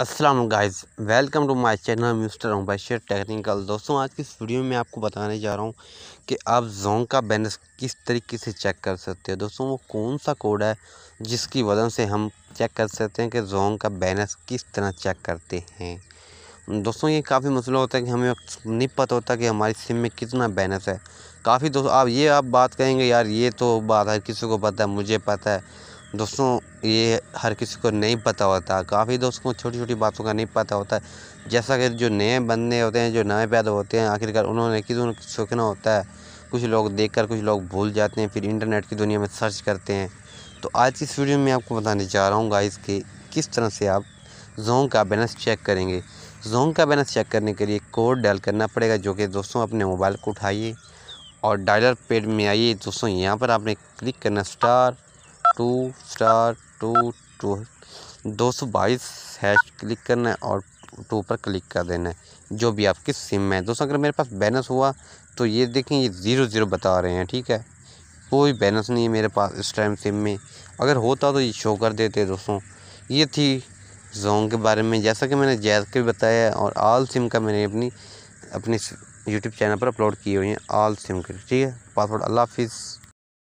Aslam guys welcome to my channel mister Mubashar technical दोस्तों आज की इस वीडियो में आपको बताने जा रहा हूँ कि आप जोंग का बैलेंस किस तरीके से चेक कर सकते हो दोस्तों वो कौन सा कोड है जिसकी वजह से हम चेक कर सकते हैं कि जोंग का बैलेंस किस तरह चेक करते हैं दोस्तों ये काफ़ी मसला होता है कि हमें नहीं पता होता कि हमारी सिम में कितना बैलेंस है काफ़ी दोस्तों आप ये आप बात करेंगे यार ये तो बात है किसी को पता है मुझे पता है दोस्तों ये हर किसी को नहीं पता होता काफ़ी दोस्तों को छोटी छोटी बातों का नहीं पता होता है जैसा कि जो नए बंदे होते हैं जो नए पैदा होते हैं आखिरकार उन्होंने किस उन्हें होता है कुछ लोग देखकर कुछ लोग भूल जाते हैं फिर इंटरनेट की दुनिया में सर्च करते हैं तो आज की इस वीडियो में आपको बताने जा रहा हूँ गाइस कि किस तरह से आप जोंग का बैलेंस चेक करेंगे जोंग का बैलेंस चेक करने के लिए कोड डायल करना पड़ेगा जो कि दोस्तों अपने मोबाइल को उठाइए और डायलर पेड में आइए दोस्तों यहाँ पर आपने क्लिक करना star two star two two दो सौ बाईस हैश क्लिक करना है और टू पर क्लिक कर देना है जो भी आपकी सिम है दोस्तों अगर मेरे पास बैलेंस हुआ तो ये देखें ये ज़ीरो ज़ीरो बता रहे हैं ठीक है कोई बैलेंस नहीं है मेरे पास इस टाइम सिम में अगर होता तो ये शो कर देते दोस्तों ये थी जोंग के बारे में जैसा कि मैंने जैज़ के भी बताया और आल सिम का मैंने अपनी अपनी यूट्यूब चैनल पर अपलोड किए हुए हैं आल सिम के ठीक है पासवर्ड अल्लाह हाफिज़